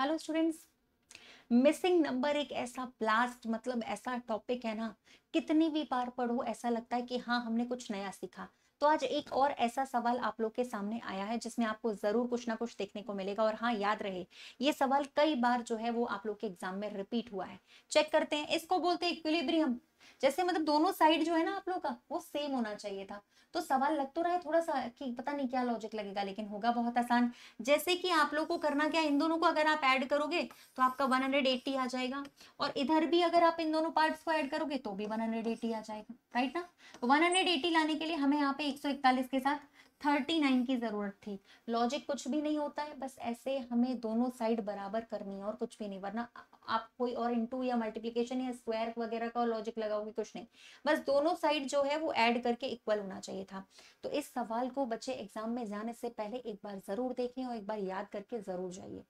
hello students missing number एक ऐसा blast मतलब ऐसा टॉपिक है ना कितनी भी बार पढ़ो ऐसा लगता है कि हाँ हमने कुछ नया सीखा तो आज एक और ऐसा सवाल आप लोग के सामने आया है जिसमें आपको जरूर कुछ ना कुछ देखने को मिलेगा और हाँ याद रहे ये सवाल कई बार जो है वो आप लोग के एग्जाम में रिपीट हुआ है चेक करते हैं इसको बोलते हैं इक्विलिब्रियम जैसे मतलब दोनों साइड जो है ना आप लोग का वो सेम होना चाहिए था तो सवाल लग तो रहा है थोड़ा सा कि पता नहीं क्या लॉजिक लगेगा लेकिन होगा बहुत आसान जैसे कि आप लोग को करना क्या इन दोनों को अगर आप ऐड करोगे तो आपका 180 आ जाएगा और इधर भी अगर आप इन दोनों पार्ट को एड करोगे तो भी 180 आ जाएगा राइट ना 180 तो लाने के लिए हमें यहाँ पे 141 के साथ थर्टी नाइन की ज़रूरत थी लॉजिक कुछ भी नहीं होता है बस ऐसे हमें दोनों साइड बराबर करनी है और कुछ भी नहीं वरना आप कोई और इंटू या मल्टीप्लिकेशन या स्क्वायर वगैरह का लॉजिक लगाओगे कुछ नहीं बस दोनों साइड जो है वो ऐड करके इक्वल होना चाहिए था तो इस सवाल को बच्चे एग्जाम में जाने से पहले एक बार ज़रूर देखें और एक बार याद करके ज़रूर जाइए